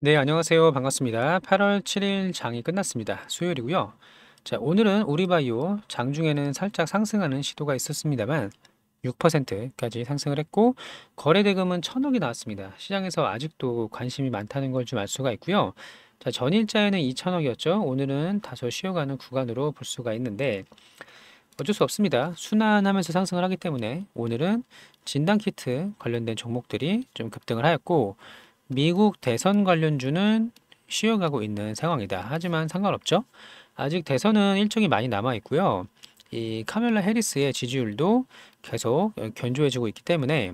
네, 안녕하세요. 반갑습니다. 8월 7일 장이 끝났습니다. 수요일이고요. 자, 오늘은 우리바이오 장중에는 살짝 상승하는 시도가 있었습니다만 6%까지 상승을 했고 거래 대금은 천억이 나왔습니다. 시장에서 아직도 관심이 많다는 걸 좀 알 수가 있고요. 자, 전일자에는 2천억이었죠. 오늘은 다소 쉬어가는 구간으로 볼 수가 있는데 어쩔 수 없습니다. 순환하면서 상승을 하기 때문에 오늘은 진단키트 관련된 종목들이 좀 급등을 하였고 미국 대선 관련주는 쉬어가고 있는 상황이다. 하지만 상관없죠. 아직 대선은 일정이 많이 남아 있고요. 이 카멜라 해리스의 지지율도 계속 견조해지고 있기 때문에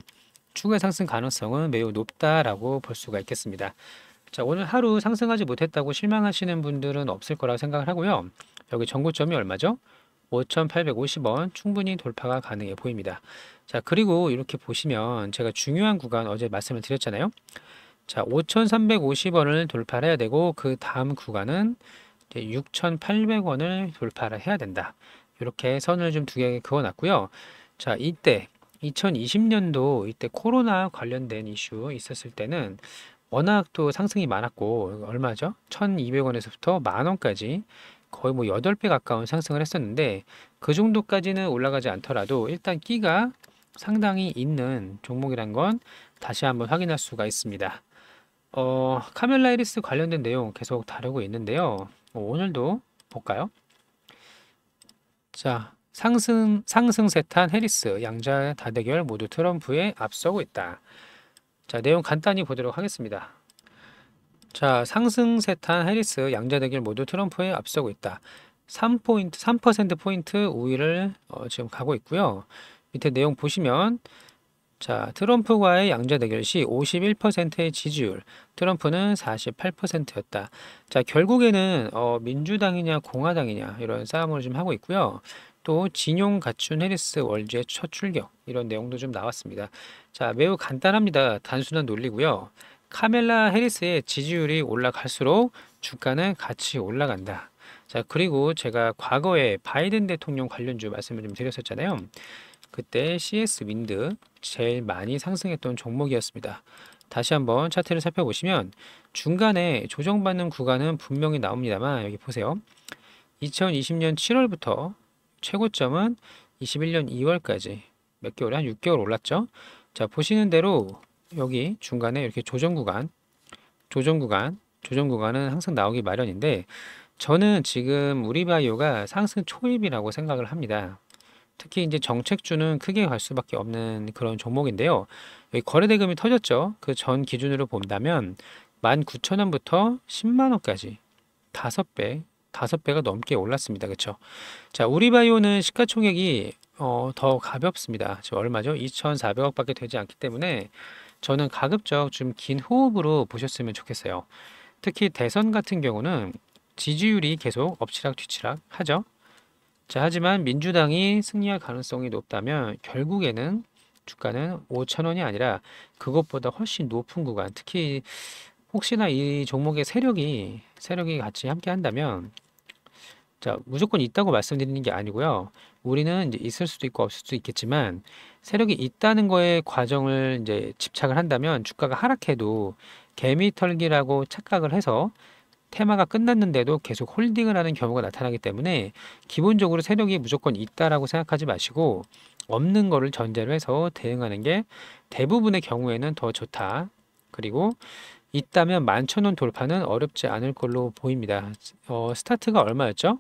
추가 상승 가능성은 매우 높다라고 볼 수가 있겠습니다. 자, 오늘 하루 상승하지 못했다고 실망하시는 분들은 없을 거라고 생각을 하고요. 여기 전고점이 얼마죠? 5,850원 충분히 돌파가 가능해 보입니다. 자, 그리고 이렇게 보시면 제가 중요한 구간 어제 말씀을 드렸잖아요. 자, 5,350원을 돌파를 해야 되고 그 다음 구간은 6,800원을 돌파를 해야 된다. 이렇게 선을 좀 두 개 그어놨고요. 자, 이때 2020년도 이때 코로나 관련된 이슈 있었을 때는 워낙 또 상승이 많았고 얼마죠? 1,200원에서부터 만 원까지 거의 뭐 8배 가까운 상승을 했었는데 그 정도까지는 올라가지 않더라도 일단 끼가 상당히 있는 종목이란 건 다시 한번 확인할 수가 있습니다. 어, 카멜라 이리스 관련된 내용 계속 다루고 있는데요. 뭐 오늘도 볼까요? 자, 상승, 상승 세탄 해리스 양자 다대결 모두 트럼프에 앞서고 있다. 자, 내용 간단히 보도록 하겠습니다. 자, 상승 세탄 해리스 양자 대결 모두 트럼프에 앞서고 있다. 3포인트, 3%포인트 우위를 어, 지금 가고 있고요. 밑에 내용 보시면 자, 트럼프와의 양자 대결 시 51%의 지지율, 트럼프는 48%였다. 자, 결국에는 어, 민주당이냐 공화당이냐 이런 싸움을 좀 하고 있고요. 또 진용 갖춘 해리스 월즈의 첫 출격 이런 내용도 좀 나왔습니다. 자, 매우 간단합니다. 단순한 논리고요. 카멜라 해리스의 지지율이 올라갈수록 주가는 같이 올라간다. 자, 그리고 제가 과거에 바이든 대통령 관련주 말씀을 좀 드렸었잖아요. 그때 CS 윈드 제일 많이 상승했던 종목이었습니다. 다시 한번 차트를 살펴보시면 중간에 조정받는 구간은 분명히 나옵니다만 여기 보세요. 2020년 7월부터 최고점은 21년 2월까지 몇 개월에 한 6개월 올랐죠. 자 보시는 대로 여기 중간에 이렇게 조정 구간, 조정 구간, 조정 구간은 항상 나오기 마련인데 저는 지금 우리바이오가 상승 초입이라고 생각을 합니다. 특히 이제 정책주는 크게 갈 수밖에 없는 그런 종목인데요. 여기 거래대금이 터졌죠. 그 전 기준으로 본다면 19,000원부터 10만원까지 5배, 5배가 넘게 올랐습니다. 그렇죠? 자, 우리바이오는 시가총액이 어, 더 가볍습니다. 지금 얼마죠? 2,400억밖에 되지 않기 때문에 저는 가급적 좀 긴 호흡으로 보셨으면 좋겠어요. 특히 대선 같은 경우는 지지율이 계속 엎치락 뒤치락 하죠. 자, 하지만 민주당이 승리할 가능성이 높다면 결국에는 주가는 5천원이 아니라 그것보다 훨씬 높은 구간, 특히 혹시나 이 종목의 세력이 세력이 같이 함께 한다면 자, 무조건 있다고 말씀드리는 게 아니고요. 우리는 이제 있을 수도 있고 없을 수도 있겠지만 세력이 있다는 거에 과정을 이제 집착을 한다면 주가가 하락해도 개미털기라고 착각을 해서 테마가 끝났는데도 계속 홀딩을 하는 경우가 나타나기 때문에 기본적으로 세력이 무조건 있다라고 생각하지 마시고 없는 거를 전제로 해서 대응하는 게 대부분의 경우에는 더 좋다. 그리고 있다면 만천원 돌파는 어렵지 않을 걸로 보입니다. 어, 스타트가 얼마였죠?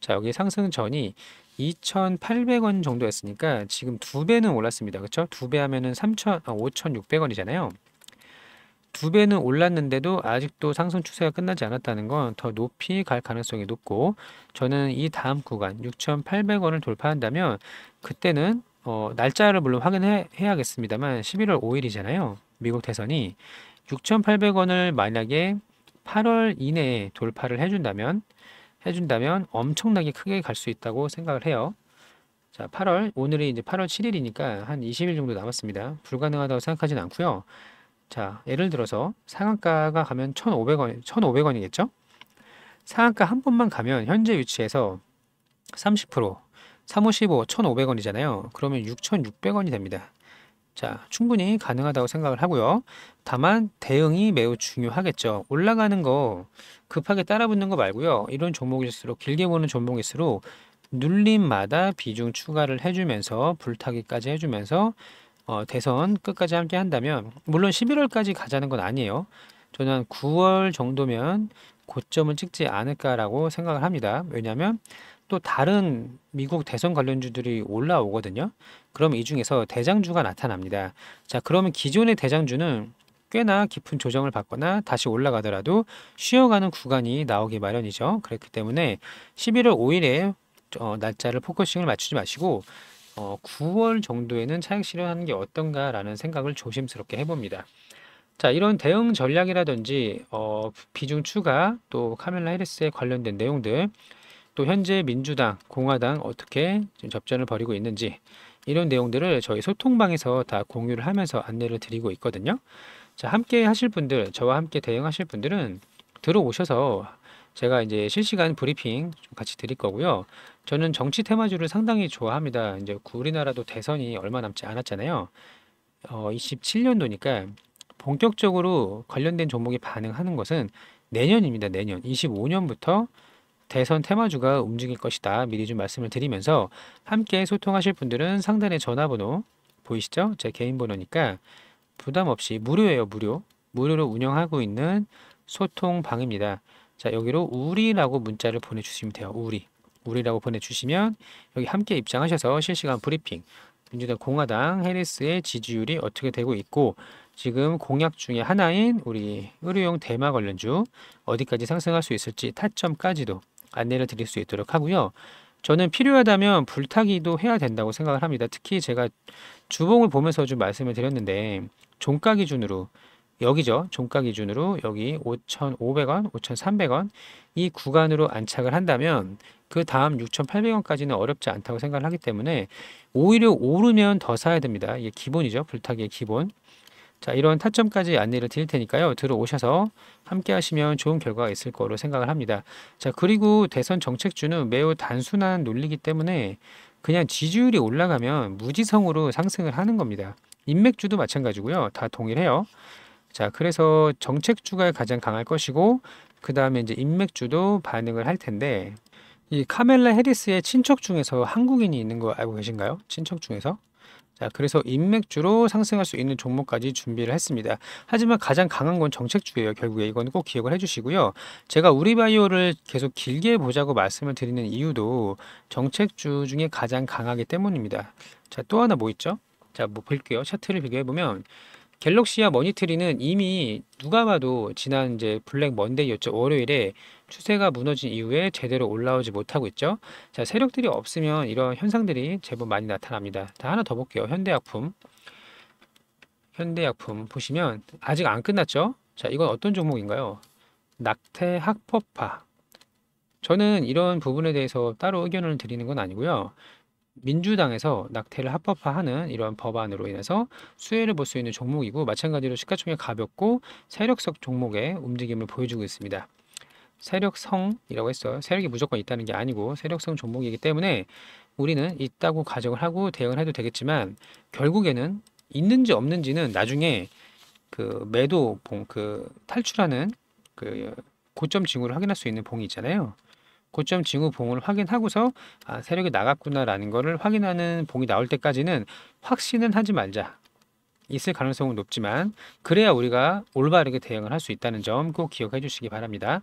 자 여기 상승 전이 2,800원 정도였으니까 지금 두 배는 올랐습니다. 그렇죠? 두 배 하면은 3,000, 아, 5,600원이잖아요. 두 배는 올랐는데도 아직도 상승 추세가 끝나지 않았다는 건 더 높이 갈 가능성이 높고 저는 이 다음 구간 6,800원을 돌파한다면 그때는 어, 날짜를 물론 확인해야겠습니다만 11월 5일이잖아요. 미국 대선이 6,800원을 만약에 8월 이내에 돌파를 해준다면 해준다면 엄청나게 크게 갈 수 있다고 생각을 해요. 자, 8월 오늘이 이제 8월 7일이니까 한 20일 정도 남았습니다. 불가능하다고 생각하진 않고요. 자, 예를 들어서 상한가가 가면 1,500원, 1,500원이겠죠? 상한가 한 번만 가면 현재 위치에서 30%, 355, 1,500원이잖아요. 그러면 6,600원이 됩니다. 자, 충분히 가능하다고 생각을 하고요. 다만 대응이 매우 중요하겠죠. 올라가는 거 급하게 따라붙는 거 말고요. 이런 종목일수록 길게 보는 종목일수록 눌림마다 비중 추가를 해주면서 불타기까지 해주면서 어, 대선 끝까지 함께 한다면 물론 11월까지 가자는 건 아니에요. 저는 9월 정도면 고점을 찍지 않을까라고 생각을 합니다. 왜냐하면 또 다른 미국 대선 관련주들이 올라오거든요. 그럼 이 중에서 대장주가 나타납니다. 자, 그러면 기존의 대장주는 꽤나 깊은 조정을 받거나 다시 올라가더라도 쉬어가는 구간이 나오기 마련이죠. 그렇기 때문에 11월 5일에 어, 날짜를 포커싱을 맞추지 마시고 어, 9월 정도에는 차익 실현하는 게 어떤가라는 생각을 조심스럽게 해봅니다. 자, 이런 대응 전략이라든지 어, 비중 추가, 또 카멜라 헤리스에 관련된 내용들, 또 현재 민주당, 공화당 어떻게 접전을 벌이고 있는지 이런 내용들을 저희 소통방에서 다 공유를 하면서 안내를 드리고 있거든요. 자, 함께 하실 분들, 저와 함께 대응하실 분들은 들어오셔서 제가 이제 실시간 브리핑 같이 드릴 거고요. 저는 정치 테마주를 상당히 좋아합니다. 이제 우리나라도 대선이 얼마 남지 않았잖아요. 어, 27년도니까 본격적으로 관련된 종목이 반응하는 것은 내년입니다. 내년 25년부터 대선 테마주가 움직일 것이다. 미리 좀 말씀을 드리면서 함께 소통하실 분들은 상단에 전화번호 보이시죠? 제 개인 번호니까 부담 없이 무료예요. 무료. 무료로 운영하고 있는 소통방입니다. 자, 여기로 우리라고 문자를 보내주시면 돼요. 우리. 우리라고 보내주시면 여기 함께 입장하셔서 실시간 브리핑 민주당 공화당 해리스의 지지율이 어떻게 되고 있고 지금 공약 중에 하나인 우리 의료용 대마 관련주 어디까지 상승할 수 있을지 타점까지도 안내를 드릴 수 있도록 하고요. 저는 필요하다면 불타기도 해야 된다고 생각을 합니다. 특히 제가 주봉을 보면서 좀 말씀을 드렸는데 종가 기준으로 여기죠. 종가 기준으로 여기 5,500원, 5,300원 이 구간으로 안착을 한다면 그 다음 6,800원까지는 어렵지 않다고 생각을 하기 때문에 오히려 오르면 더 사야 됩니다. 이게 기본이죠. 불타기의 기본. 자, 이런 타점까지 안내를 드릴 테니까요. 들어오셔서 함께 하시면 좋은 결과가 있을 거로 생각을 합니다. 자, 그리고 대선 정책주는 매우 단순한 논리이기 때문에 그냥 지지율이 올라가면 무지성으로 상승을 하는 겁니다. 인맥주도 마찬가지고요. 다 동일해요. 자, 그래서 정책주가 가장 강할 것이고 그 다음에 이제 인맥주도 반응을 할 텐데 이 카멜라 헤리스의 친척 중에서 한국인이 있는 거 알고 계신가요? 친척 중에서? 자, 그래서 인맥주로 상승할 수 있는 종목까지 준비를 했습니다. 하지만 가장 강한 건 정책주예요. 결국에 이건 꼭 기억을 해주시고요. 제가 우리바이오를 계속 길게 보자고 말씀을 드리는 이유도 정책주 중에 가장 강하기 때문입니다. 자, 또 하나 뭐 있죠? 자, 뭐 볼게요. 차트를 비교해 보면 갤럭시와 머니트리는 이미 누가 봐도 지난 이제 블랙 먼데이였죠. 월요일에 추세가 무너진 이후에 제대로 올라오지 못하고 있죠. 자, 세력들이 없으면 이런 현상들이 제법 많이 나타납니다. 자, 하나 더 볼게요. 현대약품. 현대약품 보시면 아직 안 끝났죠. 자, 이건 어떤 종목인가요? 낙태 학법화. 저는 이런 부분에 대해서 따로 의견을 드리는 건 아니고요. 민주당에서 낙태를 합법화하는 이러한 법안으로 인해서 수혜를 볼 수 있는 종목이고 마찬가지로 시가총액 가볍고 세력성 종목의 움직임을 보여주고 있습니다. 세력성이라고 했어요. 세력이 무조건 있다는 게 아니고 세력성 종목이기 때문에 우리는 있다고 가정을 하고 대응을 해도 되겠지만 결국에는 있는지 없는지는 나중에 그 매도 봉 그 탈출하는 그 고점 징후를 확인할 수 있는 봉이 있잖아요. 고점 징후 봉을 확인하고서 아, 세력이 나갔구나라는 것을 확인하는 봉이 나올 때까지는 확신은 하지 말자. 있을 가능성은 높지만 그래야 우리가 올바르게 대응을 할 수 있다는 점 꼭 기억해 주시기 바랍니다.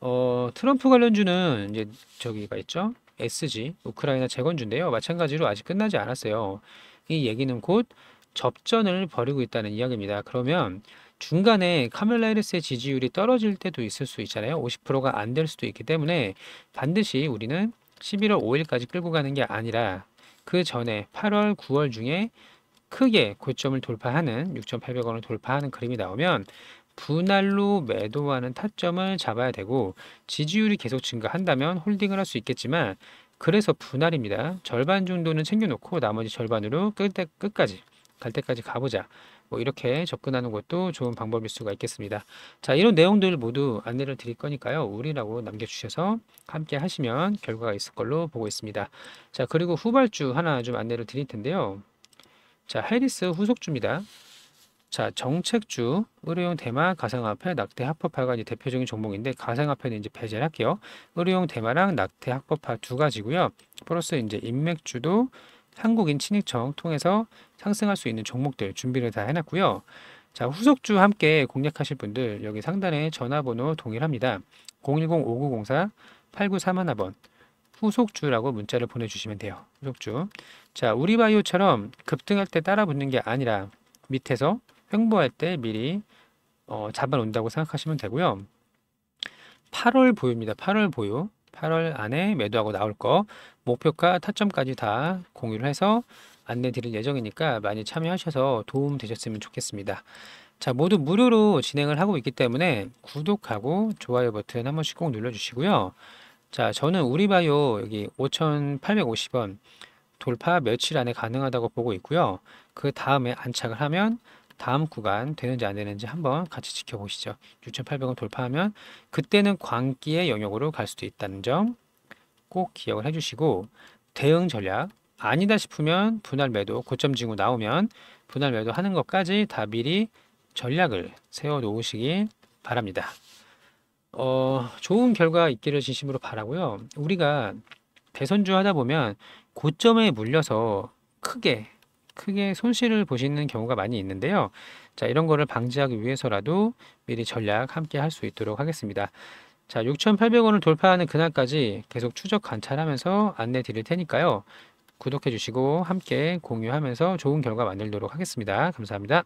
어, 트럼프 관련주는 이제 저기가 있죠. SG 우크라이나 재건주인데요. 마찬가지로 아직 끝나지 않았어요. 이 얘기는 곧 접전을 벌이고 있다는 이야기입니다. 그러면 중간에 카멜라 이리스의 지지율이 떨어질 때도 있을 수 있잖아요. 50%가 안 될 수도 있기 때문에 반드시 우리는 11월 5일까지 끌고 가는 게 아니라 그 전에 8월, 9월 중에 크게 고점을 돌파하는 6,800원을 돌파하는 그림이 나오면 분할로 매도하는 타점을 잡아야 되고 지지율이 계속 증가한다면 홀딩을 할 수 있겠지만 그래서 분할입니다. 절반 정도는 챙겨놓고 나머지 절반으로 끝 끝까지 갈 때까지 가보자. 뭐 이렇게 접근하는 것도 좋은 방법일 수가 있겠습니다. 자, 이런 내용들 모두 안내를 드릴 거니까요. 우리라고 남겨주셔서 함께 하시면 결과가 있을 걸로 보고 있습니다. 자, 그리고 후발주 하나 좀 안내를 드릴 텐데요. 자, 해리스 후속주입니다. 자, 정책주, 의료용 대마, 가상화폐, 낙태, 합법화가 이제 대표적인 종목인데 가상화폐는 이제 배제 할게요. 의료용 대마랑 낙태, 합법화 두 가지고요. 플러스 이제 인맥주도 한국인 친익청 통해서 상승할 수 있는 종목들 준비를 다 해놨고요. 자, 후속주 함께 공략하실 분들 여기 상단에 전화번호 동일합니다. 010-5904-8931번 후속주라고 문자를 보내주시면 돼요. 후속주. 자, 우리바이오처럼 급등할 때 따라 붙는 게 아니라 밑에서 횡보할 때 미리 어, 잡아놓는다고 생각하시면 되고요. 8월 보유입니다. 8월 보유. 8월 안에 매도하고 나올 거. 목표가 타점까지 다 공유를 해서 안내 드릴 예정이니까 많이 참여하셔서 도움 되셨으면 좋겠습니다. 자, 모두 무료로 진행을 하고 있기 때문에 구독하고 좋아요 버튼 한 번씩 꼭 눌러주시고요. 자, 저는 우리바이오 여기 5,850원 돌파 며칠 안에 가능하다고 보고 있고요. 그 다음에 안착을 하면 다음 구간 되는지 안 되는지 한번 같이 지켜보시죠. 6,800원 돌파하면 그때는 광기의 영역으로 갈 수도 있다는 점꼭 기억을 해주시고 대응 전략 아니다 싶으면 분할 매도 고점 지구 나오면 분할 매도 하는 것까지 다 미리 전략을 세워 놓으시길 바랍니다. 어, 좋은 결과 있기를 진심으로 바라고요. 우리가 대선주 하다 보면 고점에 물려서 크게 크게 손실을 보시는 경우가 많이 있는데요. 자, 이런 거를 방지하기 위해서라도 미리 전략 함께 할 수 있도록 하겠습니다. 자, 6,800원을 돌파하는 그날까지 계속 추적 관찰하면서 안내 드릴 테니까요. 구독해 주시고 함께 공유하면서 좋은 결과 만들도록 하겠습니다. 감사합니다.